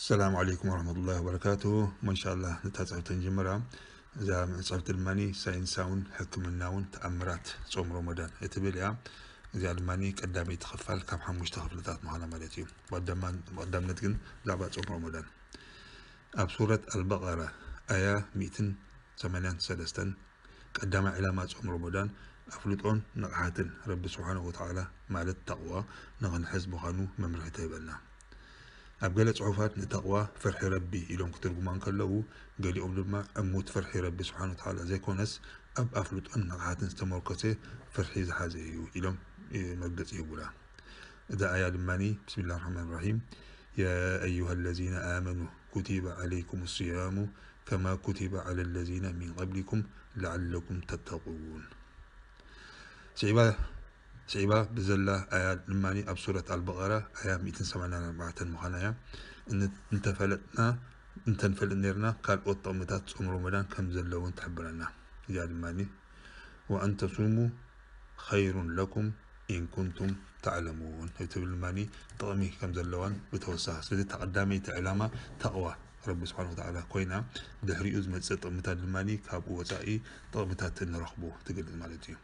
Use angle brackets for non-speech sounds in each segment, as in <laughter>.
السلام عليكم ورحمة الله وبركاته ما شاء الله نتاتع تنجمرا إذا صفت الماني ساين ساون حكم الناون تأمرات صوم رمضان يتبيل يا إذا الماني قدامي تخفل كم حموش تخفلتات معنا مالاتي وقدام نتقن لعبة صوم رمضان أبصورة البقرة آية ميتن ثمانين سلستن قدام علامات صوم رمضان أفلطون نقحاتن رب سبحانه وتعالى مالت تقوى نغن حزب خانو ممرحة يبلنا ኣብ ገለ ፅሑፋት ንተቕዋ ፍርሒ ረቢ ኢሎም ክትርጉማ እንከለዉ ገሊኦም ድማ ዕሙት ፍርሒ ረቢ ስብሓን ተዓላ ዘይኮነስ ኣብ ኣፍልጦን ንቕሓትን ዝተመርከሰ ፍርሒ ዝሓዘ እዩ ኢሎም መግለፂ ይብላ እዛ ኣያ ድማኒ ብስሚላ ርሕማን ራሒም يا أيها الذين آمنوا كتب عليكم الصيام كما كتب على الذين من قبلكم لعلكم تتقون سعيبا سعيبا بزلة آية لماني أبصورة البغرة آية 274 مخانايا إن انتفلتنا انتنفل نيرنا قال أوطا متات تصوم رمضان كم زلة وانت حبرنا يا لماني وأن تصوموا خير لكم إن كنتم تعلمون يتبع لماني طغمي كم زلوان بتوسها سيدي تقدامي تعلامة تقوى رب سبحانه وتعالى كوينا دهري أزمة سيطة متات لماني كابو وزائي طغمتات نرخبو تقلل مالتيهم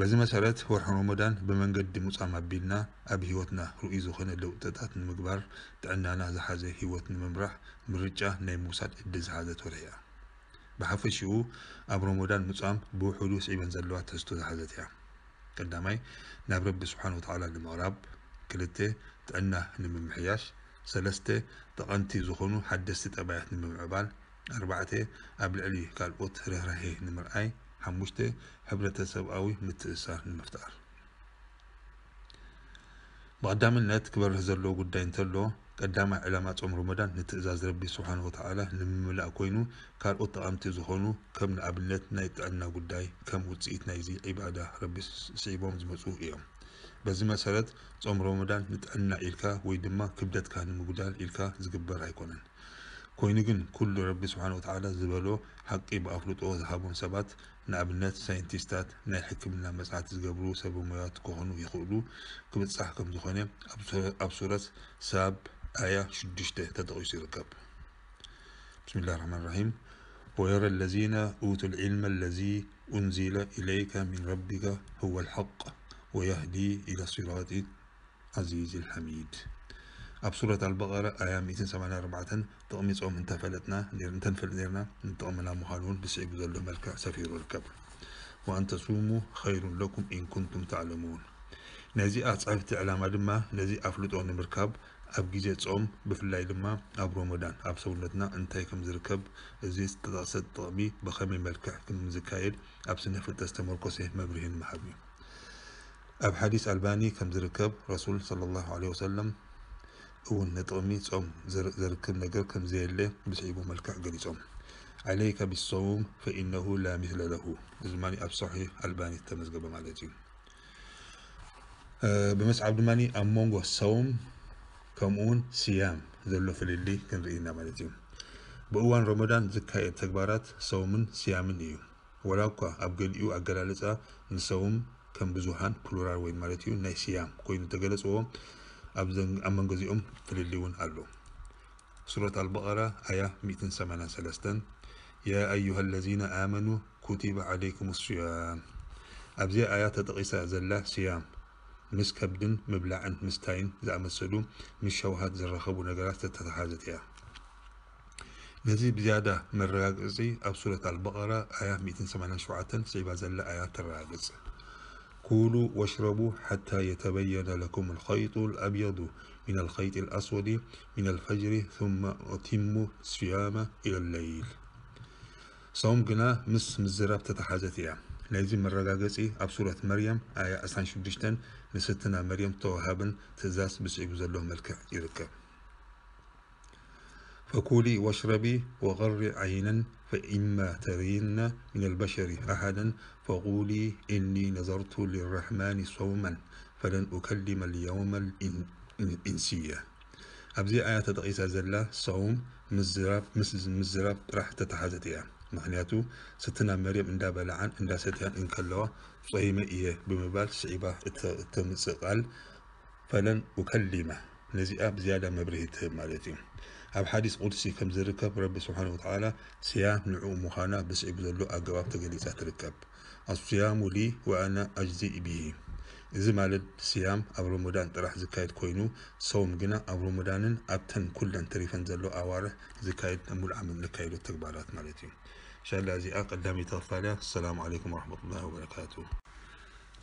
بازی مسالت هر حنومدان به منجد دموس آمادینا آبیوتنا روی زخن لوتات مجبور تعنا نازه حذه هیوتن ممبرح مرچه نیموسات دزه حذه توریا. به حفش او آبرومدان مسام با حدوس ایمن زلوات هست دزه حذه تیم. کدامی نبرد سبحان و تعالی المعرب کلته تعنا نمیمحیش سلسته تقنتی زخنو حدست آبایت نمیمعبال أربعة قبل علي قال أطره رهي نمر أي ሓሙሽተ ሕብረተሰብኣዊ ምትእሳር ንምፍጣር ብቐዳምነት ክበርህ ዘለዎ ጉዳይ እንተሎ ቀዳማይ ዕላማ ፆም ሮመዳን ንትእዛዝ ረቢ ስብሓን ወተዓላ ንምምላእ ኮይኑ ካልኦት ጠቐምቲ ዝኾኑ ከም ንኣብነት ናይ ጥዕና ጉዳይ ከም ውፅኢት ናይዚ ዒባዳ ረቢ ስዒቦም ዝመፁ እዮም በዚ መሰረት ፆም ሮመዳን ንጥዕና ኢልካ ወይ ድማ ክብደትካ ንምጉዳል ኢልካ ዝግበር ኣይኮነን ኮይኑ ግን ኩሉ ረቢ ስብሓን ወተዓላ ዝበሎ ሓቂ ብኣፍልጦ ዝሃቦም ሰባት نعبنات ساينتيستات ناي حكمنا مسعات زقبلو سبو ميات كوهنو يخولو كبت صحكم دخوني أبصورة ساب آية شدشته تدغي سيركب بسم الله الرحمن الرحيم ويرى الذين أوتوا العلم الذي أنزل إليك من ربك هو الحق ويهدي إلى صراط عزيز الحميد اب سورة البقرة آية 274 تقمي صوم انتفلتنا نير انتنفل نيرنا نتقمنا مهالون بسعيب ذلو ملكة سفير الكبر وأن تصوموا خير لكم إن كنتم تعلمون نزي أصعب تعلم لما نزي أفلت أون مركب أب جيزي صوم بفلاي لما أب رمضان أب سولتنا انتايكم زركب زي ستتاسد تقمي بخمي ملكة كم زكايل أب سنفل تستمر قصي مبرهن محبي أب حديث ألباني كم زركب رسول صلى الله عليه وسلم እውን ነጥቕሚ ጾም ዝርክብ ነገር ከም ዘየለ ብስዒቡ መልክዕ ገሊፆም ዓለይከ ብሰውም ፈኢነሁ ላ ምስለ ለሁ እዚ ድማ ኣብ ሰሒሕ ኣልባኒ ተመዝገበ ማለት እዩ ብመስዓብ ድማ ኣብ መንጎ ሰውም ከምኡውን ስያም ዘሎ ፍልሊ ክንርኢና ማለት እዩ ብእዋን ሮመዳን ዝካየድ ተግባራት ሰውምን ስያምን እዩ ወላ እኳ ኣብ ገሊኡ ኣገላለፃ ንሰውም ከም ብዙሃን ፕሉራል ወይ ማለት እዩ ናይ ስያም ኮይኑ ተገለፅዎ ኣብዘን ገዚኦም ፍልል እውን ኣሎ ሱረት አልበቀራ ኣያ 183 ያ ኣዩሃ ለዚነ ኣመኑ ኩቲበ ዓለይኩም ስያም ኣብዚኣ ኣያ ተጠቂሳ ዘላ ስያም ምስ ከብድን ምብላዕን ምስታይን ዝኣመሰሉ ምስ ሸውሃት ዝረኸቡ ነገራት ዝተተሓዘት እያ ነዚ ብዝያዳ መረጋገፂ ኣብ ሱረት አልበቀራ ኣያ 187 ስዒባ ዘላ ኣያ ተረጋግፅ كولوا واشربوا حتى يتبين لكم الخيط الأبيض من الخيط الأسود من الفجر ثم أتموا الصيام إلى الليل صوم قنا مس مزراب تتحازتيا نايزي مرقاقسي أب سورة مريم آية أسان شبشتن مستنا مريم توهابن تزاس بس زلوه ملكة يركب فكلي واشربي وغري عينا فإما ترين من البشر أحدا فقولي إني نظرت للرحمن صوما فلن أكلم اليوم الإنسية أبزي آية تدقيسة زلة صوم مزراب مزراب راح تتحزتها معناته ستنا مريم عند بلعن عند ستيان إن كلوا صهيمة إيه بمبال شعبة التمسقال فلن أكلمه نزي أبزيادة مبريت مالتهم أب حديث قدسي كم زركب رب سبحانه وتعالى صيام نوع مخانا بس إبزلو أجواب تجليس أتركب الصيام لي وأنا أجزي به إذا مالد صيام أب رمضان تراح زكايت كوينو صوم جنا أب رمضان أبتن كل تريف نزلو أواره زكايت نمر عمل لكايلو تقبالات مالتي إن شاء الله زي أقدامي تفعله السلام عليكم ورحمة الله وبركاته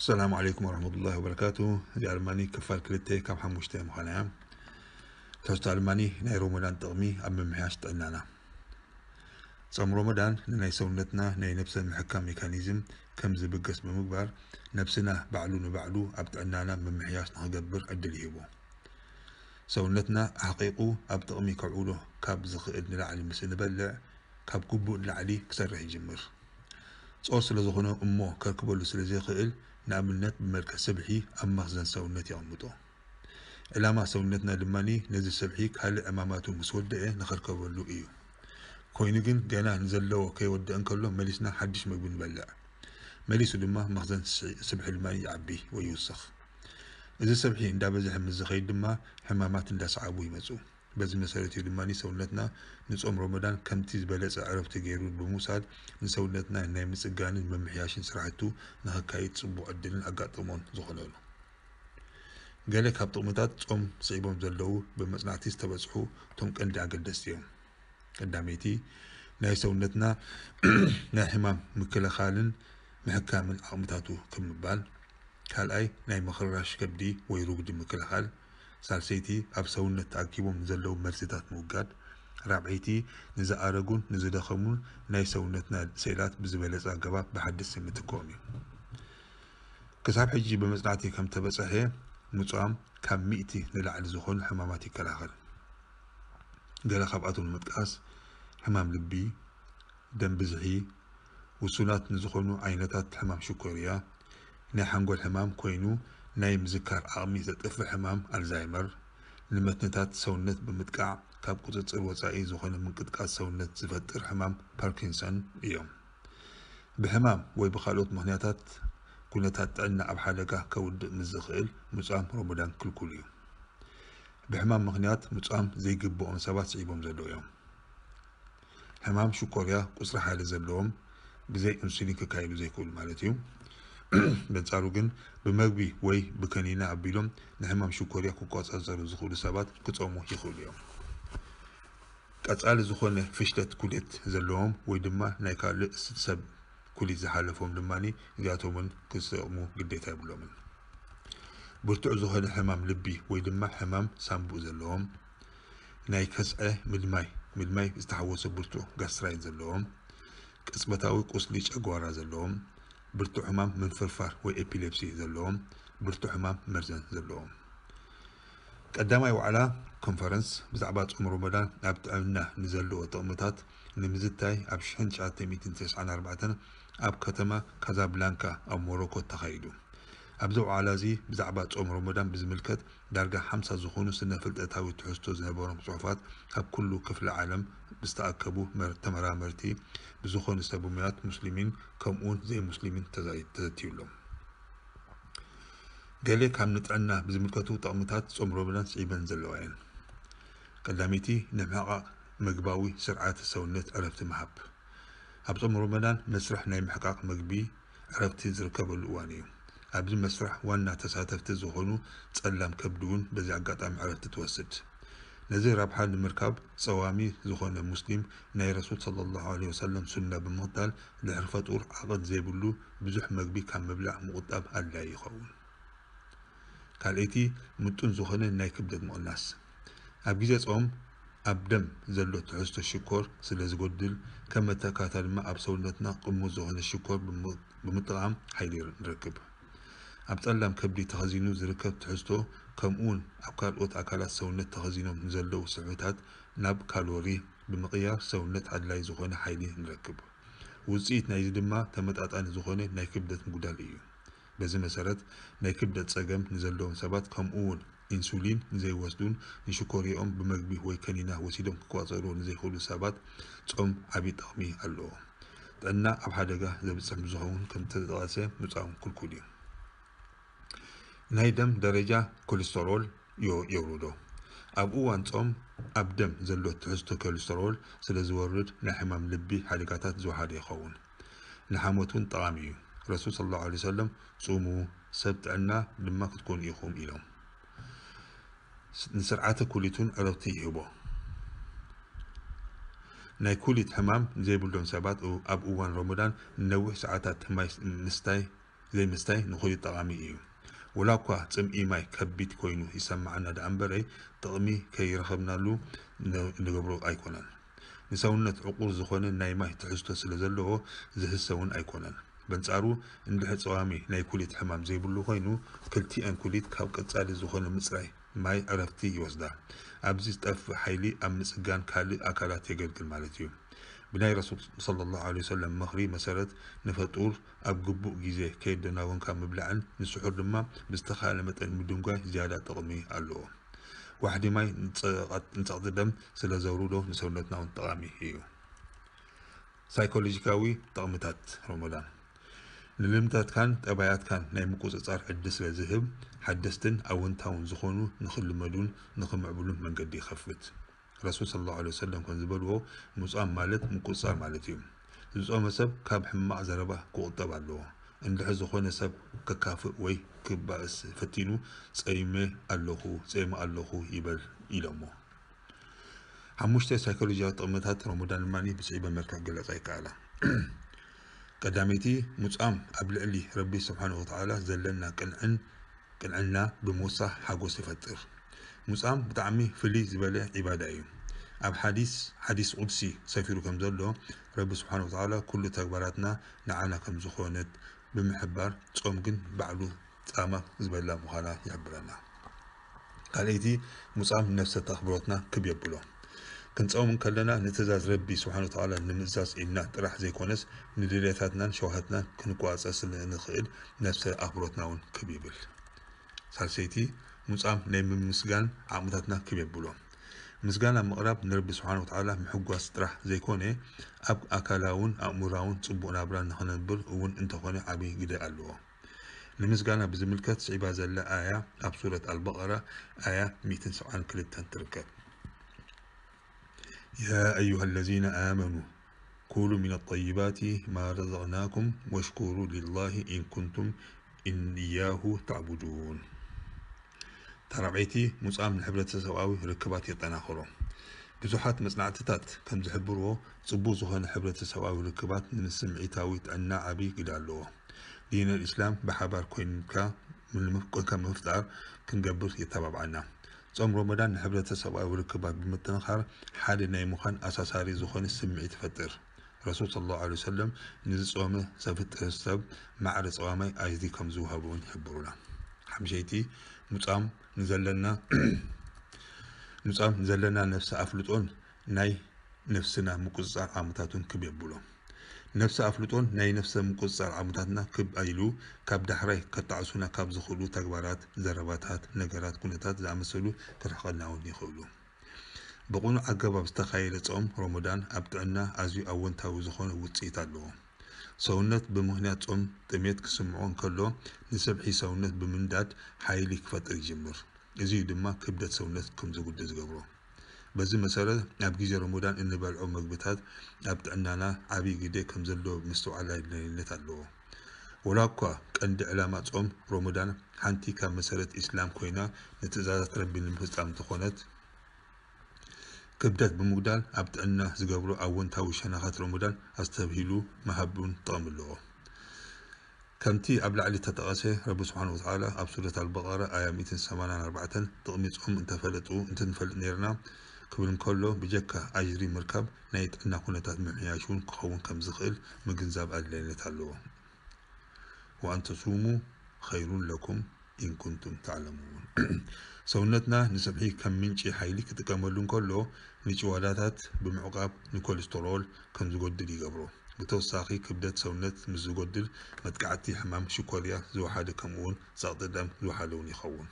السلام عليكم ورحمة الله وبركاته دي ألماني كفال كلتة كم حموشتين مخانا توست علماني ناي رمضان تغمي أما محاش تعنانا صوم رمضان ناي سونتنا ناي نفسنا محكم ميكانيزم كم زي بقس بمكبر نفسنا بعلو نبعلو أبت عنانا من محياش نغبر عدل يبو سونتنا حقيقو أبت أمي كعولو كاب زخي إدن لعلي مسين بلع كاب كبو إدن لعلي كسر رح يجمر صور سلزخونا أمو كركبو لسلزي خيل نعمل نت بمركز سبحي أما خزن سونت يغمطو علامة سونتنا لماني نزل سبحيك هل أماماته مسودة إيه نخل كبرلو إيو كوينيجن جينا نزل له وكي ود أنكله مليسنا حدش ما يبون بلع مليس دمى مخزن سبح الماني يعبي ويوسخ إذا سبحي إن دابز حم الزخيد دمى حمامات الناس عابو يمزو بز مسالتي لماني سونتنا نصوم رمضان كم تيز بلس عرفت جيرود بموساد نسونتنا نامس الجانج بمحياش سرعته نهكايت صبو عدلن أقاطمون زخنولو ገለ ካብ ጥቕምታት ፆም ስዒቦም ዘለዉ ብመፅናዕቲ ዝተበፅሑ እቶም ቀንዲ ኣገደስቲ እዮም ቀዳመይቲ ናይ ሰውነትና <clears throat> ናይ ሕማም ምክልኻልን ምሕካምን ኣቕምታቱ ክምባል ካልኣይ ናይ ምኽርራሽ ከብዲ ወይ ሩግዲ ምክልኻል ሳልሰይቲ ኣብ ሰውነት ተኣኪቦም ዘለዉ መርዝታት ምውጋድ ራብዒይቲ ንዝኣረጉን ንዝደኸሙን ናይ ሰውነትና ስእላት ብዝበለፀ ኣገባብ ብሓድስ ምትክኦም እዩ ክሳብ ሕጂ ብመፅናዕቲ ከም ተበፅሐ ምፅዋም ካብ ሚእቲ ንላዕሊ ዝኾኑ ሕማማት ይከላኸል ገለ ካብኣቶም ንምጥቃስ ሕማም ልቢ ደም ብዝሒ ውሱናት ንዝኾኑ ዓይነታት ሕማም ሽኮር እያ ናይ ሓንጎል ሕማም ኮይኑ ናይ ምዝካር ኣቕሚ ዘጥፍእ ሕማም ኣልዛይመር ንመትንታት ሰውነት ብምጥቃዕ ካብ ቁፅፅር ወፃኢ ዝኾነ ምንቅጥቃስ ሰውነት ዝፈጥር ሕማም ፓርኪንሰን እዮም ብሕማም ወይ ብካልኦት ምክንያታት كنت تعلنا أب حالكا كود مزخيل مصام رمضان كل كل يوم بحمام مغنيات مصام زي جبو أم سبا سعيبهم زلو يوم حمام شكوريا قصر حالي زلوهم بزي انسيني كايلو زي كل مالتيو <coughs> بنصارو جن بمغبي وي بكنينا عبيلوم نحمام شكوريا كوكوات أزارو زخول سبات كتومو يخول يوم كتال زخوني فشلت كلت زلوهم ويدما نايكالي سب ኩሉ ዝሓለፎም ድማኒ እዚኣቶም እውን ክዝጠቕሙ ግዴታ የብሎምን ብርቱዕ ዝኾነ ሕማም ልቢ ወይ ድማ ሕማም ሳምቡእ ዘለዎም ናይ ከስዐ ምድማይ ምድማይ ዝተሓወሰ ብርቱዕ ጋስትራይት ዘለዎም ቅጽበታዊ ቁስሊ ጨጓራ ዘለዎም ብርቱዕ ሕማም ምንፍርፋር ወይ ኤፒሌፕሲ ዘለዎም ብርቱዕ ሕማም መርዘን ዘለዎም ቀዳማይ ዋዕላ ኮንፈረንስ ብዛዕባ ፆም ሮመዳን ኣብ ጥዕና ንዘለዎ ጥቕምታት ንምዝታይ ኣብ 1994 ኣብ ከተማ ካዛብላንካ ኣብ ሞሮኮ ተኻይዱ ኣብዚ ዋዕላ እዚ ብዛዕባ ፆም ሮመዳን ብዝምልከት ዳርጋ 50 ዝኾኑ ስነ ፍልጠታዊ ትሕዝቶ ዝነበሮም ፅሑፋት ካብ ኩሉ ክፍሊ ዓለም ብዝተኣከቡ ተመራመርቲ ብዝኾኑ ሰብ ሙስሊሚን ከምኡውን ዘይ ሙስሊሚን ተተትዩሎም قليك هم نتعنا بزملكتو طقمتات صمرو بلان سعيبان زلوين قداميتي نمهاقا مقباوي سرعات السونات عرفت محب هب صمرو بلان مسرح نايم حقاق مقبي عرفتي زركب الواني هب مسرح وانا تساتفت زخونو تسلم كبدون بزي عقاطام عرفت توسد نزي رابحا المركب صوامي زخون المسلم ناي رسول صلى الله عليه وسلم سنة بمطال لعرفة أور عقد زيبلو بزح مقبي كان مبلع مقطب اللا يخون ካልእቲ ምጡን ዝኾነ ናይ ክብደት ምቕናስ ኣብ ግዜ ጾም ኣብ ደም ዘሎ ትሕዝቶ ሽኮር ስለ ዝጎድል ከም መተካታ ድማ ኣብ ሰውነትና ቅሙት ዝኾነ ሽኮር ብምጥቃም ሓይሊ ንርክብ ኣብ ጸላም ከብዲ ተኸዚኑ ዝርከብ ትሕዝቶ ከምኡውን ኣብ ካልኦት ኣካላት ሰውነት ተኸዚኖም ንዘለዉ ስሑታት ናብ ካሎሪ ብምቕያር ሰውነት ኣድላይ ዝኾነ ሓይሊ ንረክብ ውፅኢት ናይዚ ድማ ተመጣጣኒ ዝኾነ ናይ ክብደት ምጉዳል እዩ بزي مسارت ناي كبدة تساقم نزلوهم سبات كم اون انسولين نزي واسدون نشكوري اون بمقبي هوي كانينا وسيدون كواتارو نزي خلو سبات تقوم عبي تقمي اللو تقنا ابحادقة زبت سمزوهون كم تدغاسي متعون كل كولي ناي دم درجة كوليسترول يو يورودو اب اوان تقوم اب دم زلو تحزتو كوليسترول سلزوارد نحمام لبي حالقاتات زوحالي خوون نحموتون طعاميو الرسول صلى الله عليه وسلم صوموا سبت عنا لما تكون يخوم إلهم نسرعات كليتون ألوتي يبو ناي كليت حمام زي بلدون سبات أو أب أوان رمضان نوح ساعات تماي نستاي زي مستاي نخوي طعامي إيو ولا كوا تسمعي ماي كبيت كوينو يسمعنا دا أمبري طعمي كي رخبنا له نقبرو أيكونان ንሰውነት ዕቁር ዝኾነ ናይ ማይ ትሕዝቶ ስለ ዘለዎ ዝህሰ بنصارو عند حصوامي ناي كوليت حمام زيبلو خاينو كلتي ان كوليت كاب قصالي زخونه مصراي ماي عرفتي يوزدا ابزي طف حيلي امصغان كالي اكالات يغلغل مالتيو بناي رسول صلى الله عليه وسلم مخري مسرت نفطور اب غبو غيزه كيدنا ونكا مبلعن نسحور دما بستخاله متن مدونغا زياده تقمي الله واحد ماي نتقط دم سلا زورو دو نسولتنا ونطامي هيو سايكولوجيكاوي طامتات رمضان نمیمتاد کن، تبعات کن، نمیکوز اتار حدس و ذهب، حدستن، آون تاون زخونو، نخل مدون، نخم عبولم من قدی خفت. رسول الله علیه وسلم کن زبر و مسأم مالت مکوز صار مالتیم. مسأم سب کاب حم عزربا قوطه بالو. اند حز زخون سب ککاف وی کباس فتینو سیمه اللهو سیمه اللهو یبر ایلامو. هم مشت سایکولوژی ها تمدهات رمضان مانی بسیب مرکع جلسای کالا. قدامتي مصام قبل لي ربي سبحانه وتعالى زلنا كان كان كنعنا بموسى حقوس يفطر مصام بتعمي فلي زبله عبادايو اب حديث حديث قدسي سفيرو كم زلو ربي سبحانه وتعالى كل تكبراتنا نعانا كم زخونت بمحبار صوم كن بعلو تامة زبالة مخانا يعبرنا قال ايدي مصام نفس تخبرتنا كبيبلو ክንፀውም ከለና ንትእዛዝ ረቢ ስብሓን ተላ ንምእዛዝ ኢልና ጥራሕ ዘይኮነስ ንድልታትናን ሸውሃትናን ክንቋፀ ንኽእል ነፍሰ ኣኽብሮትና እውን ክብ ይብል ሳልሰይቲ ምፃም ናይ ምምስጋን ዓቕምታትና ክብ የብሎ ምስጋና ምቕራብ ንረቢ ስብሓን ወተዓላ ምሕጓስ ጥራሕ ዘይኮነ ኣብ ኣካላውን ኣእሙራውን ፅቡቅ ናብራ ንክነብር እውን እንተኾነ ዓብዪ ግደ ኣለዎ ንምስጋና ብዝምልከት ስዒባ ዘላ ኣያ ኣብ ሱረት ኣልበቐራ ኣያ 172 ትርከብ يا أيها الذين آمنوا كلوا من الطيبات ما رزقناكم واشكروا لله إن كنتم إن إياه تعبدون ترعيتي مصام من حبلة سواوي ركبات يتناخره بزوحات مصنعتتات كم زحبروا صبو زوهن حبلة سواوي ركبات من السمعيتاوي تعنى عبي قدالوه دين الإسلام بحبار كوينكا من المفقود كنقبر يتابع عنا صوم رمضان حبلة السبع والكبار بمتنخر حالي نايمخان أساساري زخون السمعي تفتر رسول صلى الله عليه وسلم نزل صومه سفت السب مع رسوامي أيدي كم زوهابون يحبرونا حمشيتي مصام نزلنا مصام نزلنا نفس أفلتون ناي نفسنا مكزار عامتاتون كبير بولون ነፍሲ ኣፍልጦን ናይ ነፍሰ ምቁፅፃር ዓሙታትና ክብ ኣይሉ ካብ ዳሕራይ ከጣዕሱና ካብ ዝኽእሉ ተግባራት ዘረባታት ነገራት ኩነታት ዝኣመሰሉ ክርሕቐልና እውን ይኽእሉ ብቑኑዕ ኣገባብ ዝተኻየለ ፆም ሮሞዳን ኣብ ጥዕና ኣዝዩ ኣወንታዊ ዝኾነ ውፅኢት ኣለዎ ሰውነት ብምክንያት ፆም ጥሜት ክስምዖ እንከሎ ንስብሒ ሰውነት ብምንዳድ ሓይሊ ክፈጥር ይጅምር እዚ ድማ ክብደት ሰውነት ከም ዝጉድእ ዝገብሮ በዚ መሰረት ኣብ ግዜ ረሙዳን እንበልዖ ምግብታት ኣብ ጥዕናና ዓብዪ ግዜ ከም ዘለዎ ምስተውዓላይነት ኣለዎ ወላ እኳ ቀንዲ ዕላማ ጾም ሮሙዳን ሓንቲ ካብ መሰረት እስላም ኮይና ንትእዛዛት ረቢ ንምፍፃም እንትኾነት ክብደት ብምጉዳል ኣብ ጥዕና ዝገብሮ ኣወንታዊ ሸናኻት ሮሙዳን ኣስተብሂሉ መሃቡን ጥቕሚ ኣለዎ ከምቲ ኣብ ላዕሊ ተጠቐሰ ረቢ ስብሓን ወተዓላ ኣብ ሱረት ኣልበቐራ ኣያ 184 ጥቕሚ ጾም እንተፈልጡ እንትንፈልጥ ነርና كبلن كله بجكا أجري مركب نايت انا من معياشون كخون كم زخل مجنزاب الليلة تعلوه وان تصوموا خير لكم ان كنتم تعلمون <clears throat> سونتنا نسبحي كم منشي حيلي كتكملون كله نيجوالاتات بمعقاب نكوليسترول كم زغدري قبرو بتوساخي كبدت سونت مزغدل متقعتي حمام شوكوليا زو حاجه كمون صاد دم زو حالون يخون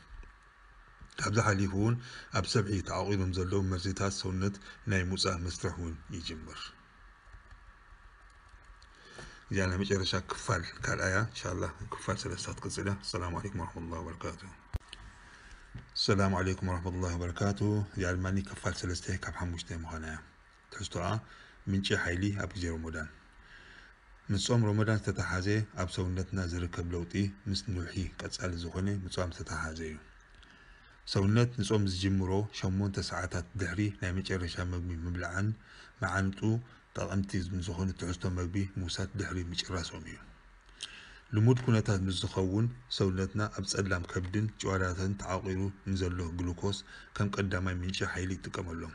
ابدا حليفون اب سبعي تعويضم زلو مرزيتات سنت ناي موسى مسترحون يجمر جانا يعني مجرشا كفال كالايا ان شاء الله كفال سلسات قصيدة السلام عليكم ورحمة الله وبركاته السلام عليكم ورحمة الله وبركاته جعل يعني ماني كفال سلسته كبح مجتمع مخانايا تحسطوعا من شي حيلي اب جي رمضان من صوم رمضان تتحازي اب سونتنا زركب لوطي مثل نوحي قد سأل زخوني من صوم تتحازيه سونت نصوم زجمرو شمون تسعاتات دحري نامي تشرشا مبي مبلعان معانتو طالعمتي من زخون تعزتو مبي موسات دحري مشرا سوميو لمود كوناتات مزخون سونتنا ابس ادلام كبدن جواراتن تعاقينو نزلوه جلوكوز كم قداما منشي حيلي تكملو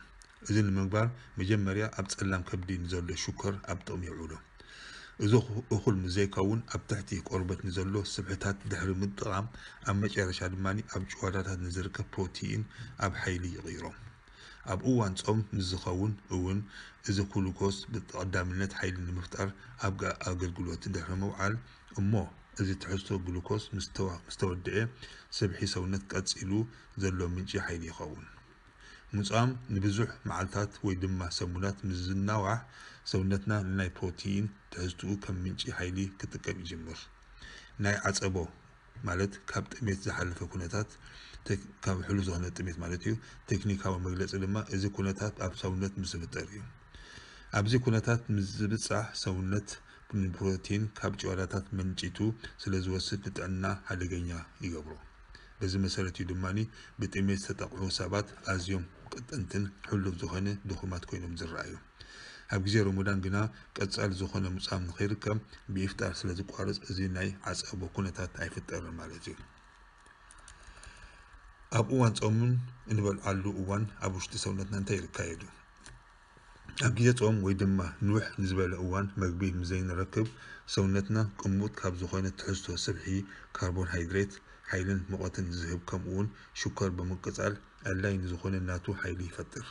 اذن المقبار مجمريا ابس ادلام كبدن نزلوه شكر ابتو ميعولو እዚ እኹል ንዘይከውን ኣብ ትሕቲ ቆርበት ንዘሎ ስብሕታት ድሕሪ ምጥቃም ኣብ መጨረሻ ድማ ኣብ ጭዋዳታት ንዝርከብ ፕሮቲን ኣብ ሓይሊ ይቕይሮም ኣብ እዋን ፆም ንዝኸውን እውን እዚ ግሉኮስ ብተቐዳምነት ሓይሊ ንምፍጣር ኣብ ኣገልግሎት ድሕሪ ምውዓል እሞ እዚ ትሕዝቶ ግሉኮስ ምስተወድአ ስብሒ ሰውነት ቀፂሉ ዘሎ ምንጪ ሓይሊ ይኸውን ምፅም ንብዙሕ መዓልታት ወይ ድማ ሰሙናት ምዝናዋሕ ሰውነትና ንናይ ፕሮቲን ትሕዝትኡ ከም ምንጪ ሓይሊ ክጥቀም ይጅምር ናይ ዓፀቦ ማለት ካብ ጥሜት ዝሓለፈ ኩነታት ካብ ሕሉ ዝኾነ ጥሜት ማለት እዩ ቴክኒካዊ መግለፂ ድማ እዚ ኩነታት ኣብ ሰውነት ምስ እዩ ኣብዚ ኩነታት ምስ ሰውነት ንፕሮቲን ካብ ጭዋዳታት መንጪቱ ስለ ዝወስድ ንጥዕና ሓደገኛ ይገብሮ በዚ መሰረት እዩ ድማኒ ብጥሜት ዝተጠቕዑ ሰባት ኣዝዮም ቅጥንትን ሕሉፍ ዝኾነ ድኹማት ኮይኖም ዝረኣዩ ኣብ ግዜ ሮሞዳን ግና ቀጻሊ ዝኾነ ምጻም ንኸይርከብ ብኢፍጣር ስለ ዝቋርፅ እዚ ናይ ዓፀቦ ኩነታት ኣይፍጠርን ማለት እዩ ኣብ እዋን ጾምን እንበልዓሉ እዋን ኣብ ውሽጢ ሰውነትና እንታይ ይካየዱ ኣብ ግዜ ጾም ወይ ድማ ንውሕ ንዝበለ እዋን መግቢ ምዘይንረክብ ሰውነትና ቅሙጥ ካብ ዝኾነ ትሕዝቶ ስብሒ ካርቦን ሃይድሬት ሓይልን ሙቐትን ዝህብ ከምኡ ውን ሽኮር ብምቅጻል ኣድላይ ንዝኾነ ናቱ ሓይሊ ይፈጥር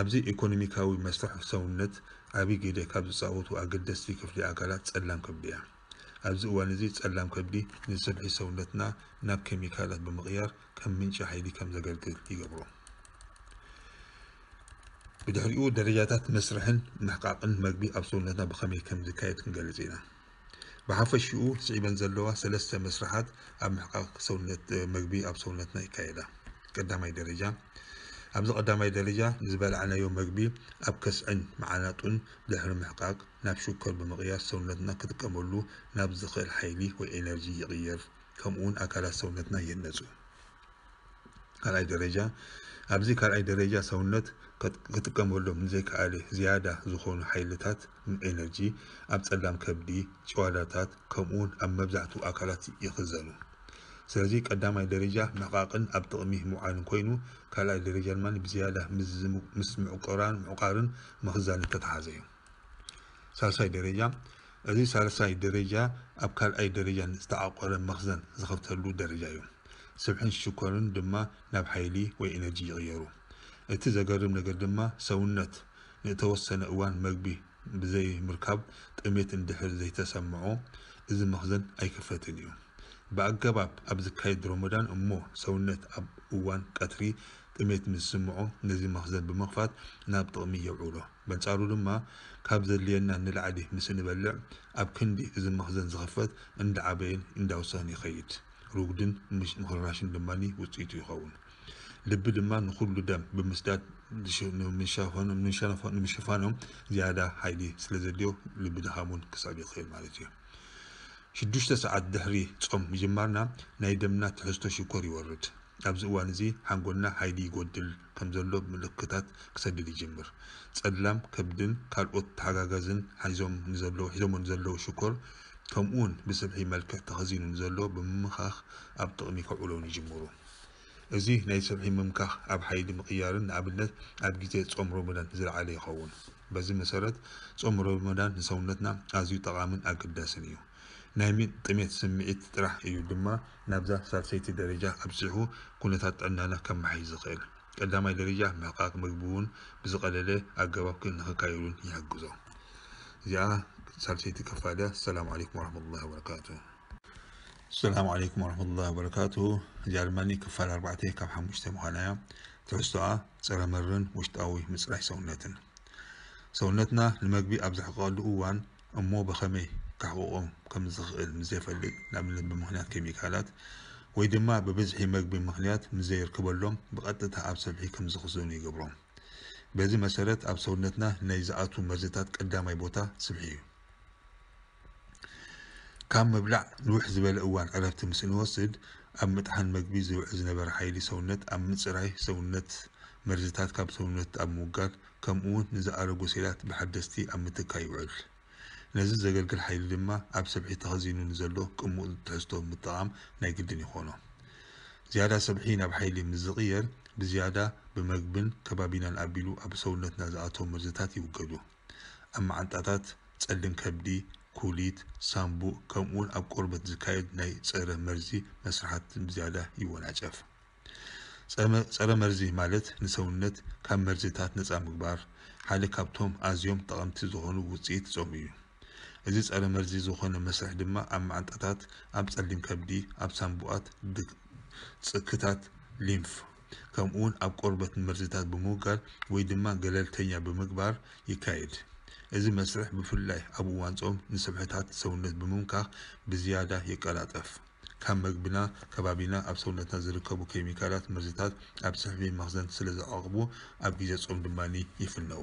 ابزي اقonomicاوي مسفح سونت ابي جدا كابزي صوتو اجدس في كفلي اقالات سلام كبيا ابزي وانزيت سلام كبدي نسبح سونتنا ناب كيميكالات بمغير كم من شحيلي كم زغلتي يقبرو بدحريو درجاتات مسرحن محققن مقبي ابسونتنا بخمي كم زكايت كنجلزينا بحافشيو سعيبن زلوا ثلاثة مسرحات ام سونت مقبي ابسونتنا كايدا قدامي درجه ኣብዚ ቀዳማይ ደረጃ ንዝበልዓናዮ መግቢ ኣብ ከስዕን መዓናጡን ድሕሪ ምሕቃቅ ናብ ሽኮር ብምቕያስ ሰውነትና ክጥቀመሉ ናብ ዝኽእል ሓይሊ ወይ ኤነርጂ ይቕየር ከምኡውን ኣካላት ሰውነትና የነፁ ካልኣይ ደረጃ ኣብዚ ካልኣይ ደረጃ ሰውነት ክጥቀመሎም ንዘይከኣለ ዝያዳ ዝኾኑ ሓይልታት ኤነርጂ ኣብ ፀላም ከብዲ ጨዋዳታት ከምኡውን ኣብ መብዛሕትኡ ኣካላት ይኽዘኑ ስለዚ ቀዳማይ ደረጃ ነቓቕን ኣብ ጥቕሚ ምውዓልን ኮይኑ ካልኣይ ደረጃ ድማ ብዝያዳ ምስ ምዕቁራን ምዕቃርን ምኽዛን ዝተተሓዘ እዩ ሳልሳይ ደረጃ እዚ ሳልሳይ ደረጃ ኣብ ካልኣይ ደረጃ ዝተዓቆረ መኽዘን ዝኸፍተሉ ደረጃ እዩ ስብሕን ሽኮርን ድማ ናብ ሓይሊ ወይ ኤነርጂ ይቕየሩ እቲ ዘገርም ነገር ድማ ሰውነት ንተወሰነ እዋን መግቢ ብዘይምርካብ ጥሜት እንድሕር ዘይተሰምዖ እዚ መኽዘን ኣይክፈትን እዩ بأقباب أبزكايد رمضان أمو سونت أب أوان كاتري تميت من سمعو نزي مخزن بمخفات ناب طغمي يوعولو بانتعارو لما كابزل لينا نلعدي مسن بلع أب كندي إذا مخزن زغفت عند عبين عند وصاني خيط روقدن مش مخرراشن لماني وطيتو يخون لب لما نخل دم بمسداد من زيادة هايدي سلزديو لب دهامون كسابي خير مالتيو ሽዱሽተ ሰዓት ድሕሪ ጾም ምጅማርና ናይ ደምና ትሕዝቶ ሽኮር ይወርድ ኣብዚ እዋን እዚ ሓንጎልና ሃይሊ ይጎድል ከም ዘሎ ምልክታት ክሰድድ ይጅምር ጸላም ከብድን ካልኦት ተሓጋጋዝን ሒዞም ንዘለዉ ሽኮር ከምኡ ውን ብስብሒ መልክዕ ተኸዚኑ ንዘሎ ብምምኻኽ ኣብ ጥቕሚ ከውዕለውን ይጅምሩ እዚ ናይ ስብሒ ምምካኽ ኣብ ሓይሊ ምቕያርን ንኣብነት ኣብ ግዜ ጾም ሮመዳን ዝለዓለ ይኸውን በዚ መሰረት ጾም ሮመዳን ንሰውነትና ኣዝዩ ጠቓምን ኣገዳስን እዩ نامين طميت سميت راح يدما نبدا ثالثيت درجة أبسعه كنا تعلنا أنا كم محيز قيل قدام أي درجة مقاك مجبون بزقلة له أجاب كل نخكايلون يحجزه زيا ثالثيت كفادة سلام عليكم ورحمة الله وبركاته السلام عليكم ورحمة الله وبركاته جرماني كفالة أربعة كم حمش تمهنا توسطة سرمرن وشتاوي مسرح سونتنا سونتنا المجبي أبزح قال أوان أمو بخمي كحوقهم كمزغ المزيفلد نعمل بمهنيات كيميكالات ወይ ድማ ብብዝሒ መግቢ ምክንያት ምዘይርከበሎም ብቐጥታ ኣብ ሰብሒ ከም ዝኽስኑ ይገብሮም በዚ መሰረት ኣብ ሰውነትና ናይ ዝኣቱ መርዝታት ቀዳማይ ቦታ ስብሒ እዩ ካብ ምብላዕ ንውሕ ዝበለ እዋን ዕረፍቲ ምስ ንወስድ ኣብ ምጥሓን መግቢ ዝውዕል ዝነበረ ሓይሊ ሰውነት ኣብ ምፅራይ ሰውነት መርዝታት ካብ ሰውነት ኣብ ምውጋድ ከምኡ ውን ንዝኣረጉ ሴላት ብሓደስቲ ኣብ ምትካይ ይውዕል ነዚ ዘገልግል ሓይሊ ድማ ኣብ ሰብሒ ተኸዚኑ ንዘሎ ቅሙእ ትሕዝቶ ምጠቓም ናይ ግድን ይኾኖ ዝያዳ ሰብሒ ናብ ሓይሊ ምስዝቕየር ብዝያዳ ብመግብን ከባቢናን ኣቢሉ ኣብ ሰውነትና ዝኣተው መርዝታት ይውገዱ ኣብ መዓንጣታት ጸሊም ከብዲ ኩሊት ሳምቡእ ውን ኣብ ቆርበት ዝካየድ ናይ ፀረ መርዚ መስራሕትን ብዝያዳ ይወናጨፍ ፀረ መርዚ ማለት ንሰውነት ካብ መርዝታት ነፃ ምግባር ሓደ ካብቶም ኣዝዮም ጠቐምቲ ዝኾኑ ውፅኢት ጾም እዩ እዚ ፀረ መርዚ ዝኾነ መስርሕ ድማ ኣብ ማዓንጣታት ኣብ ፀሊም ከብዲ ኣብ ሳንቡኣት ፅክታት ሊምፍ ከምኡ ውን ኣብ ቆርበት መርዚታት ብምውጋድ ወይ ድማ ገለልተኛ ብምግባር ይካየድ እዚ መስርሕ ብፍላይ ኣብ እዋን ፆም ንስብሕታት ሰውነት ብምምካኽ ብዝያዳ ይቀላጠፍ ካብ መግቢና ከባቢና ኣብ ሰውነትና ዝርከቡ ኬሚካላት መርዚታት ኣብ ስሕቢ መክዘን ስለ ዝዓቕቡ ኣብ ግዜ ፆም ድማኒ ይፍነዉ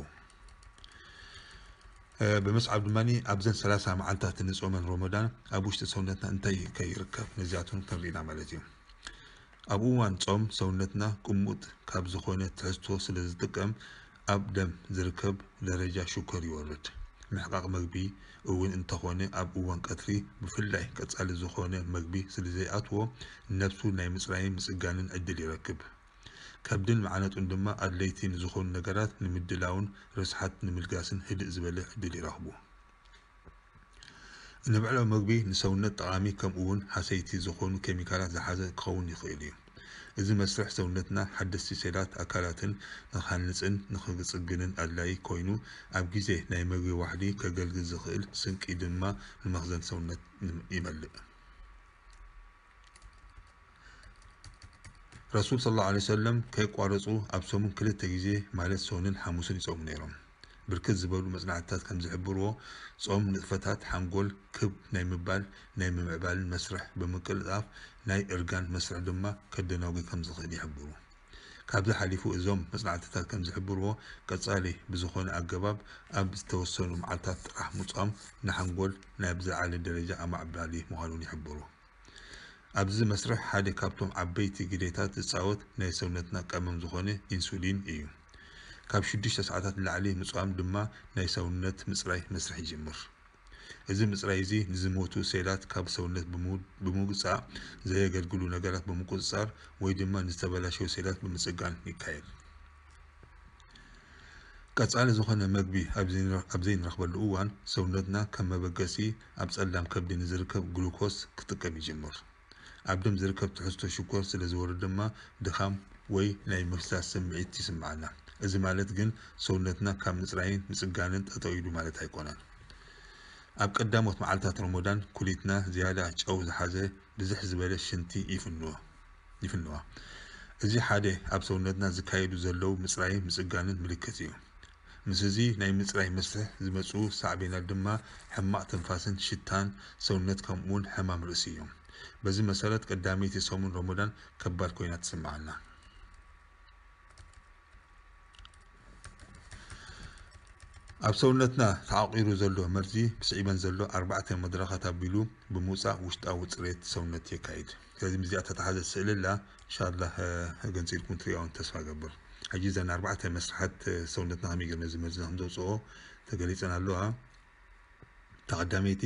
ብምስዓብ ድማ ኣብዘን 30 መዓልታት ንፆመን ሮሞዳን ኣብ ውሽጢ ሰውነትና እንታይ ከይርከብ ነዚኣትን ክንርኢና ማለት እዩ ኣብ እዋን ፆም ሰውነትና ቅሙጥ ካብ ዝኾነ ትሕዝቶ ስለ ዝጥቀም ኣብ ደም ዝርከብ ደረጃ ሽኮር ይወርድ ምሕቃቅ መግቢ እውን እንተኾነ ኣብ እዋን ቀትሪ ብፍላይ ቀፃሊ ዝኾነ መግቢ ስለዘይኣትዎ ነብሱ ናይ ምፅራይን ምፅጋንን ዕድል ይረክብ ካብድን መዓነጡን ድማ ኣድለይቲ ንዝኾኑ ነገራት ንምድላውን ርስሓት ንምልጋስን ህድእ ዝበለ ዕድል ይረኽቡ ንብዕሎ ምግቢ ንሰውነት ጠቓሚ ከምኡ እውን ሓሰይቲ ዝኾኑ ኬሚካላት ዝሓዘ ክኸውን ይኽእል እዩ እዚ መስርሕ ሰውነትና ሓደስቲ ሴላት ኣካላትን ንክሃንፅን ንክፅግንን ኣድላይ ኮይኑ ኣብ ግዜ ናይ ምግቢ ዋሕዲ ከገልግል ዝኽእል ስንቂ ድማ ንመኽዘን ሰውነት ይመልእ ረሱል ስለ ላ ሰለም ከይቋረፁ ኣብ ሰሙን ክልተ ግዜ ማለት ሰኑን ሓሙስን ይፀሙ ነይሮም ብርክት ዝበሉ መፅናዕትታት ከም ዝሕብርዎ ጾም ንጥፈታት ሓንጎል ክብ ናይ ምባል ናይ ምምዕባልን መስርሕ ብምቅልጣፍ ናይ እርጋን መስርሕ ድማ ከደናጉ ከም ዝኽእል ይሕብሩ ካብዚ ሓሊፉ እዞም መፅናዕትታት ከም ዝሕብርዎ ቀጻሊ ብዝኾነ ኣገባብ ኣብ ዝተወሰኑ መዓልታት ጥራሕ ምጾም ንሓንጎል ናብ ዝለዓለ ደረጃ ኣማዕባሊ ምዃኑን ይሕብሩ ኣብዚ መስርሕ ሓደ ካብቶም ዓበይቲ ግዴታት ዝፃወት ናይ ሰውነትና ቀመም ዝኾነ ኢንሱሊን እዩ ካብ 6 ሰዓታት ንላዕሊ ምፅዋም ድማ ናይ ሰውነት ምፅራይ መስርሕ ይጅምር እዚ ምፅራይ እዚ ንዝሞቱ ሴላት ካብ ሰውነት ብምውፃእ ዘየገልግሉ ነገራት ብምቁፅፃር ወይ ድማ ንዝተበላሸዊ ሴላት ብምፅጋን ይካየድ ቀፃሊ ዝኾነ መግቢ ኣብ ዘይንረኽበሉ እዋን ሰውነትና ከም መበገሲ ኣብ ፀላም ከብዲ ንዝርከብ ግሉኮስ ክጥቀም ይጅምር ኣብ ዝርከብ ትሕዝቶ ሽኮር ስለ ዝወርድ ድማ ድኻም ወይ ናይ ምፍሳስ ስምዒት ይስምዓና እዚ ማለት ግን ሰውነትና ካብ ምፅራይን ምፅጋንን ጠጠው ኢሉ ማለት ኣይኮነን ኣብ ቀዳሞት መዓልትታት ረሞዳን ኩሊትና ዝያዳ ጨው ዝሓዘ ብዝሕ ዝበለ ሽንቲ ይፍንዋ እዚ ሓደ ኣብ ሰውነትና ዝካየዱ ዘለው ምፅራይን ምፅጋንን ምልክት እዩ ምስ እዚ ናይ ምፅራይ መስርሕ ዝመፁ ሳዕቤናት ድማ ሕማቅ ትንፋስን ሽታን ሰውነት ከምኡውን ሕማም ርእሲ እዮም በዚህ መሰረት ቀዳሚት የጾሙን ረመዳን ከባድ ኮይና ትሰማና ኣብ ሰውነትና ተዓቂሩ ዘሎ መርዚ ብስዒበን ዘሎ ኣርባዕተ መድረኻት ኣቢሉ ብምውፃእ ውሽጣዊ ፅሬት ሰውነት የካይድ ስለዚ ምዚኣ ተተሓዘ ስእልላ እንሻላ ገንፂልኩም ትሪያውን ተስፋ ገብር ሕጂ ዘን ኣርባዕተ መስራሕት ሰውነትና ከመይ ጌርና ዝመዝና ከም ዘውፅኦ ተገሊፀን ኣለዋ ተቐዳመይቲ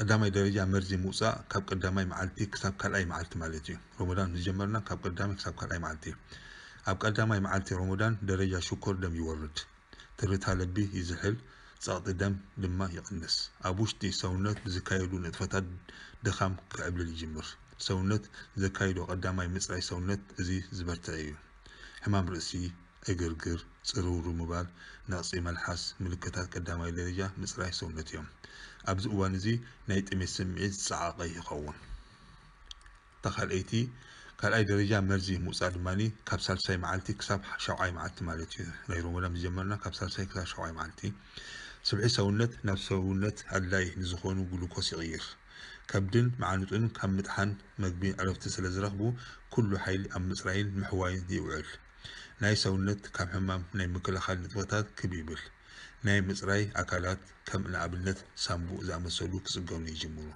ቀዳማይ ደረጃ መርዚ ምውፃእ ካብ ቀዳማይ መዓልቲ ክሳብ ካልኣይ መዓልቲ ማለት እዩ ሮሞዳን ዝጀመርና ካብ ቀዳማይ ክሳብ ካልኣይ መዓልቲ ኣብ ቀዳማይ መዓልቲ ሮሞዳን ደረጃ ሽኮር ደም ይወርድ ትርታ ልቢ ይዝሕል ፀቕጢ ደም ድማ ይቕንስ ኣብ ውሽጢ ሰውነት ዝካየዱ ንጥፈታት ድኻም ክዕብልል ይጅምር ሰውነት ዘካይዶ ቀዳማይ ምፅራይ ሰውነት እዚ ዝበርትዐ እዩ ሕማም ርእሲ እግርግር ፅርውሩ ምባል ነቕፂ መልሓስ ምልክታት ቀዳማይ ደረጃ ምፅራይ ሰውነት እዮም ኣብዚ እዋን እዚ ናይ ጥሜት ስምዒት ዝፀዓቐ ይኸውን እታ ካልአይቲ ካልኣይ ደረጃ መርዚ ምውፃእ ድማኒ ካብ ሳልሳይ መዓልቲ ክሳብ ሸውዓይ መዓልቲ ማለት እዩ ናይ ሮመዳን ምስ ጀመርና ካብ ሳልሳይ ክሳብ ሸውዓይ መዓልቲ ስብሒ ሰውነት ናብ ሰውነት ኣድላይ ንዝኾኑ ግሉኮስ ይቕይር ከብድን መዓንጡን ካብ ምጥሓን መግቢ ዕረፍቲ ስለ ዝረኽቡ ኩሉ ሓይሊ ኣብ ምፅራይን ምሕዋይን ይውዕል ናይ ሰውነት ካብ ሕማም ናይ ምክልኻል ንጥፈታት ክብ ይብል ናይ ምፅራይ ኣካላት ከም ንኣብነት ሳምቡእ ዝኣመሰሉ ክፅገኑ ይጅምሩ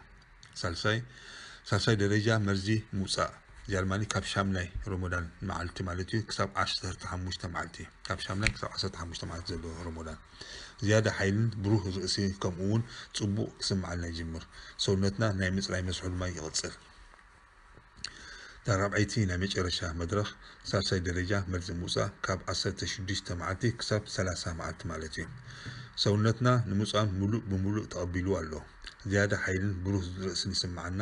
ሳልሳይ ደረጃ መርዚ ምውፃእ ድማ ካብ ሻምናይ ሮሞዳን መዓልቲ ማለት እዩ ክሳብ 15 መዓልቲ እዩ ካብ ሻምናይ ክሳብ 1ሓሙሽ መዓልቲ ዘለዎ ሮሞዳን ዝያዳ ሓይልን ብሩህ ርእሲ ከምኡ እውን ፅቡቅ ክስምዓልና ይጅምር ሰውነትና ናይ ምፅራይ መስሑ ድማ ይቕፅል ተራብዓይቲን ናይ መጨረሻ መድረኽ ሳልሳይ ደረጃ መርዚ ምውፃእ ካብ 16 መዓልቲ ክሳብ 30 መዓልቲ ማለት እዩ ሰውነትና ንምውፃእ ሙሉእ ብምሉእ ተቐቢሉ ኣሎ ዝያዳ ሓይልን ብሩህ ርእስን ይስምዓና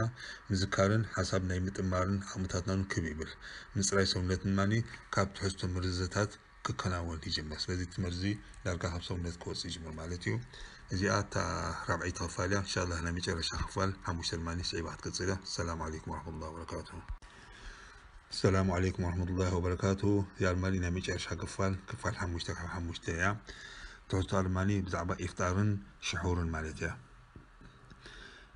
ምዝካርን ሓሳብ ናይ ምጥማርን ኣሙታትናን ክብ ይብል ምፅራይ ሰውነት ድማኒ ካብ ትሕዝቶ ምርዘታት ክከናወን ይጅምር ስለዚ እቲ መርዚ ዳርጋ ካብ ሰውነት ክወፅ ይጅምር ማለት እዩ እዚኣ እታ ራብዒይቲ ተኽፋል እያ እንሻ ላ ናይ መጨረሻ ክፋል ሓሙሽተ ድማ ስዒባ ክትቅፅል እያ ሰላም ዓለይኩም ወረሕመቱላ ወበረካቱሁ السلام عليكم ورحمة الله وبركاته يا الماني نامج عرش كفال كفال حموشتك حموشتك يا تعود الماني بزعبا إفطار شحور مالتيا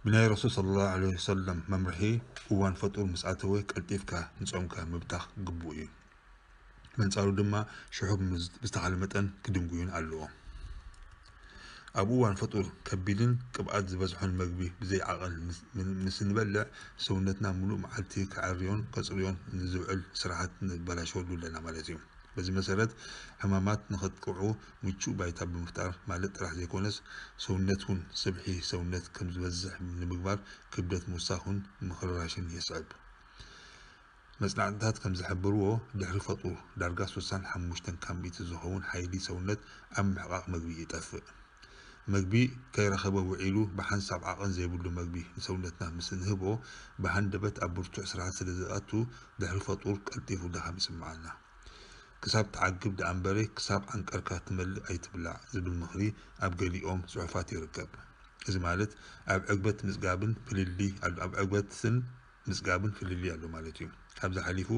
من أي رسول صلى الله عليه وسلم ممرحي وان فطور مسأتوي كالتيفكا نصومكا مبتخ قبوي من صاروا دما شحوب مستحال متن كدنقوين ألوهم أبوه نفطر كبيلين كبعد ዝበዝሖን መግቢ ብዘይዓቐል ምስ ንበልዕ ሰውነትና ሙሉእ መዓልቲ ክዓርዮን ከፅርዮን ንዝውዕል ስራሓት ንበላሸወሉ ኣለና ማለት እዩ በዚ መሰረት ሕማማት ንኽጥቅዑ ምቹእ ባይታ ብምፍጣር ማለት ጥራሕ ዘይኮነስ ሰውነት እውን ስብሒ ሰውነት ከም ዝበዝሕ ንምግባር ክብደት ምውሳኽን ምኽርራሽን የስዕብ መፅናዕትታት ከም ዝሕብርዎ ድሕሪ ፈጡር ዳርጋ 65 ካብ ሚእቲ ዝኸውን ሓይሊ ሰውነት ኣብ ምሕቃቕ መግቢ ይጠፍእ መግቢ ከይረኸበ ውዒሉ ብሓንሳብ ዓቐን ዘይብሉ መግቢ ንሰውነትና ምስ ንህቦ ብሃንደበት ኣብ ብርቱዕ ስርዓት ስለ ዝኣቱ ድሕሪ ፈጡር ቀልጢፉ ድኻም ይስምዓልና ክሳብ ተዓግብ ደኣ እምበረ ክሳብ ዓንቀርካ ትመልእ ኣይትብላዕ ዝብል ምኽሪ ኣብ ገሊኦም ፅሑፋት ይርከብ እዚ ማለት ኣብ ዕግበት ምፅጋብን ፍልሊ ኣብ ዕግበትን ምፅጋብን ፍልሊ ኣሎ ማለት እዩ ካብዚ ሓሊፉ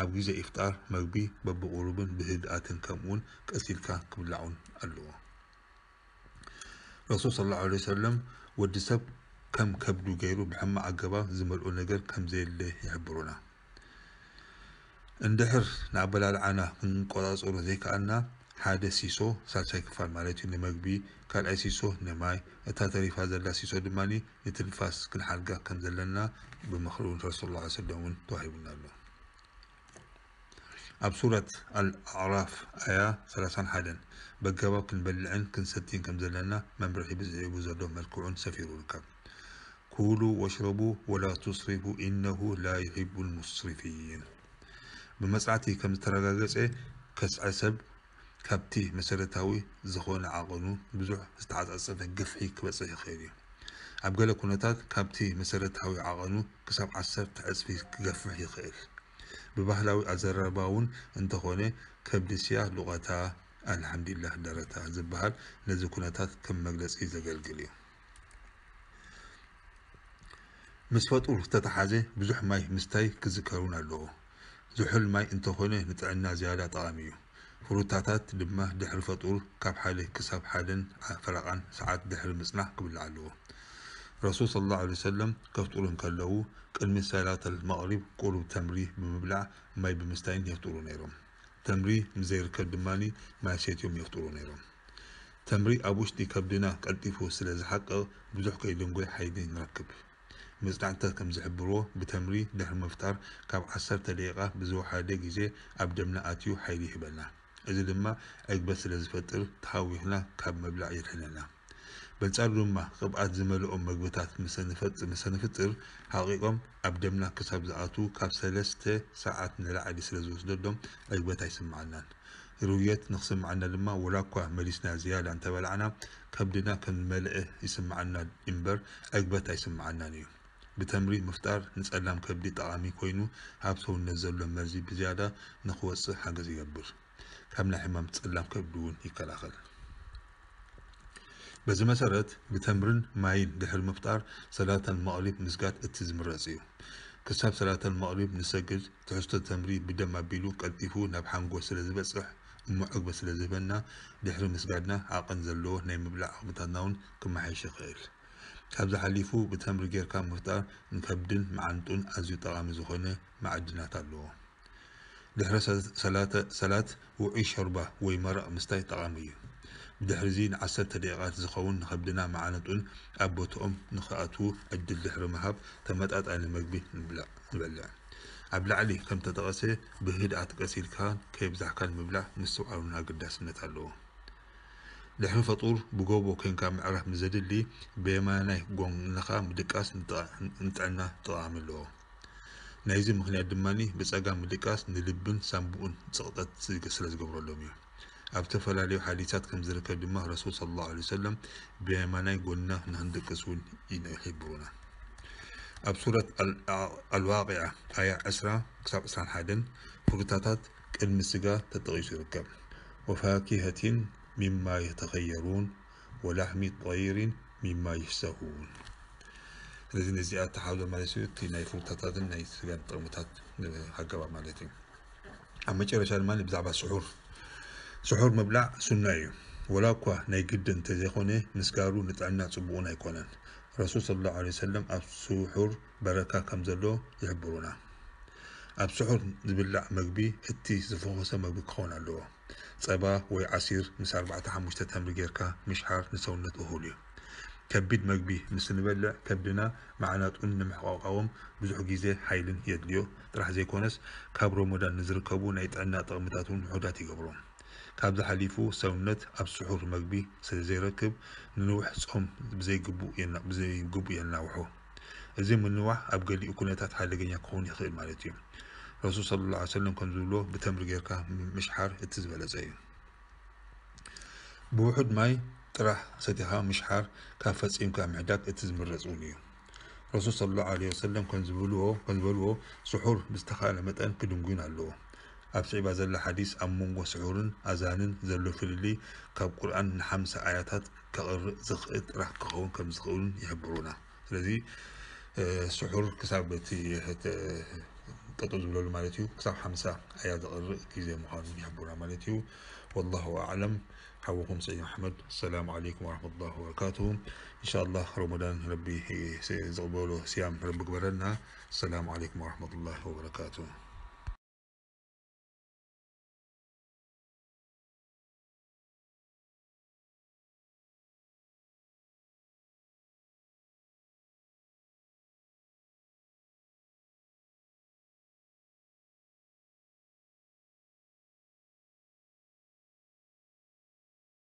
ኣብ ግዜ ኢፍጣር መግቢ በብቁሩብን ብህድኣትን ከምኡውን ቀሲልካ ክብላዑን ኣለዎ ረሱል ስለ ላ ሰለም ወዲ ሰብ ከም ከብዱ ገይሩ ብሕማቕ ኣገባብ ዝመልኡ ነገር ከም ዘየለ ይሕብሩና እንድሕር ንኣበላልዓና ክንቆፃፀሩ ዘይከኣልና ሓደ ሲሶ ሳልሳይ ክፋል ማለት እዩ ንመግቢ ካልኣይ ሲሶ ንማይ እታ ተሪፋ ዘላ ሲሶ ድማ ንትንፋስ ክንሓልጋ ከም ዘለና ብምኽሪ እውን ረሱል ላ ሰለም እውን ተዋሂቡና ኣሎ اب سورة الاعراف آية 30 حدا بقوا كن ستين كم زلنا من برحي بزعيبو زلو ملكعون سفيرو لك كولوا واشربوا ولا تصرفوا انه لا يحب المصرفين بمسعتي كم ترقاقس ايه كس عسب كابتي مسرتاوي زخون عاقنو بزوع استعاد عصف قفحي كبس خيري ابقى لكونتات كابتي مسرتاوي عاقنو كسب عصف تعصفي قفحي خير ብባህላዊ ኣዘራርባ እውን እንተኾነ ከብድስያ ልغታ ኣልሓምዱላህ ደረታ ዝበሃል ነዚ ኩነታት ከም መግለፂ ዘገልግል እዩ ምስ ፈጡር ዝተተሓዘ ብዙሕ ማይ ምስታይ ክዝከሩን ኣለዎ ዝሑል ማይ እንተኾነ ንጥዕና ዝያዳ ጠቓሚ እዩ ፍሩታታት ድማ ድሕሪ ፈጡር ካብ ሓደ ክሳብ ሓደን ፈረቓን ሰዓት ድሕሪ ምፅናሕ ክብላዕ ኣለዎ ረሱል ሰለላሁ ዐለይሂ ወሰለም ከፍጥሩ እንከለዉ ቅድሚ ሰላት አልመቅሪብ ቁሩብ ተምሪ ብምብላዕ ማይ ብምስታይን የፍጥሩ ነይሮም ተምሪ ምዘይርከብ ድማኒ ማይ ሰትዮም የፍጥሩ ነይሮም ተምሪ ኣብ ውሽጢ ከብድና ቀልጢፉ ስለ ዝሓቀ ብዙሕ ከይድንጎይ ሓይሊ ንረክብ መፅናዕትታት ከም ዝሕብርዎ ብተምሪ ድሕሪ ምፍጣር ካብ 10 ደቂቓ ብዝወሓደ ግዜ ኣብ ደምና ኣትዩ ሓይሊ ይህበና እዚ ድማ ዕግበት ስለ ዝፈጥር ተሃዊኽና ካብ መብላዕ ይድሕነና በልጻዱ ድማ ቅብኣት ዝመልኦም መግብታት ምሰንፍጥር ሓቂቆም ኣብ ደምና ክሳብ ዝኣትዉ ካብ ሰለስተ ሰዓት ንላዕሊ ስለ ዝወስደሎም ዕግበት ኣይስምዓናን ርውየት ንክስምዓና ድማ ወላ እኳ መሊስና ዝያዳ እንተበልዓና ከብድና ከምዝመልአ ይስምዓና እምበር ዕግበት ኣይስምዓናን እዩ ብተምሪ ምፍጣር ንጸላም ከብዲ ጠቓሚ ኮይኑ ኣብ ሰውነት ዘሎ መርዚ ብዝያዳ ንክወፅእ ሓገዝ ይገብር ካብ ናይ ሕማም ጸላም ከብዲ እውን ይከላኸል بزي مسارات بتمرن ماين دحر مفتار صلاة المغرب مزقات التزمرزيو كساب سلاتا المغرب نسجد تحسط التمري بدم بيلو قلبيفو نبحان قوة سلزبة صح ومعقبة سلزبنا دحر مسجدنا عقن زلو نايم بلع عقبتاناون كما حيش خيل كابز حليفو بتمر غير كان مفتار نكبدن معانتون ازيو طغامي زخونة معدنات اللو دحر سلاتا سلات وعيش هربة ويمرأ مستاي طغاميو ብድሕሪ እዚ ንዓሰርተ ደቂቓት ዝኸውን ንከብድና መዓነጡን ኣብ ቦትኦም ንክኣትዉ ዕድል ድሕሪ ምሃብ ተመጣጣኒ መግቢ ንበልዕ ኣብ ላዕሊ ከም ተጠቐሰ ብህድኣት ቀሲልካን ከየብዛሕካን ምብላዕ ምስ ሰብዓሉን ኣገዳስነት ኣለዎ ድሕሪ ፈጡር ብጎቦ ኮይንካ ምዕራፍ ምዘድሊ ብየማናይ ጎንንኻ ምድቃስ ንጥዕና ጥቓሚ ኣለዎ ናይዚ ምክንያት ድማኒ ብፀጋም ምድቃስ ንልብን ሳንቡኡን ፅቕጠት ስለ ዝገብረሎም እዩ ابتفل عليه حديثات كم زرك بما رسول صلى الله عليه وسلم بما قلنا نهندك رسول إن يحبونا اب الواقعة آية عشرة كتاب إسران حادن فرطاتات كلمة سيقا تتغيس ركب وفاكهة مما يتغيرون ولحم طير مما يشتهون لازم نزيد تحاول ما يصير تينا يفوت تاتا تينا يصير تغمتات هكذا ما لازم أما شيء رشال ما نبزع شعور ስሑር ምብላዕ ሱና እዩ ወላ እኳ ናይ ግዲ እንተዘይኮነ ምስጋሩ ንጥዕና ፅቡቕን ኣይኮነን ረሱል ስለ ላሁ ለ ሰለም ኣብ ስሑር በረካ ከም ዘሎ ይሕብሩና ኣብ ስሑር ዝብላዕ መግቢ እቲ ዝፈኮሰ መግቢ ክኸውን ኣለዎ ፀባ ወይ ዓሲር ምስ 45 ተምሪ ጌርካ ምሽሓር ንሰውነት እሁል እዩ ከቢድ መግቢ ምስ ንበልዕ ከብድና ማዕናጡን ንምሕቋቃቦም ብዙሕ ግዜ ሓይልን የድልዮ ጥራሕ ዘይኮነስ ካብ ሮሞዳን ንዝርከቡ ናይ ጥዕና ጥቕምታት እውን ውሑዳት ይገብሮም ኣብዝሓሊፉ ሰውነት ኣብ ስሑር መግቢ ስለ ዘይረክብ ንንውሕ ጾም ብዘይግቡእ የናውሑ እዚ ምንዋሕ ኣብ ገሊኡ ኩነታት ሓደገኛ ክኸውን ይኽእል ማለት እዩ ረሱል ስለ ላ ሰለም ከም ዝብሎ ብተምሪ ጌርካ ምሽሓር እቲ ዝበለፀ እዩ ብውሑድ ማይ ጥራሕ ሰቲኻ ምሽሓር ካብ ፈፂምካ ምሕዳግ እቲ ዝምረፅ እውን እዩ ረሱል ስለ ላ ለ ወሰለም ከም ዝበልዎ ስሑር ብዝተኻለ መጠን ክድንጉን ኣለዎ أب سعيبا زل حديث أم مونغو سعورن أزانن زلو فللي كاب قرآن نحمس آياتات كغر زخئت راح كخون كم زخئون يحبرونا لذي سعور كساب تطوز بلولو مالتيو كساب حمسة آيات غر كيزي محان يحبرونا مالتيو والله أعلم حوكم سيد محمد السلام عليكم ورحمة الله وبركاته إن شاء الله رمضان ربي سيزغبولو سيام رب كبرنا السلام عليكم ورحمة الله وبركاته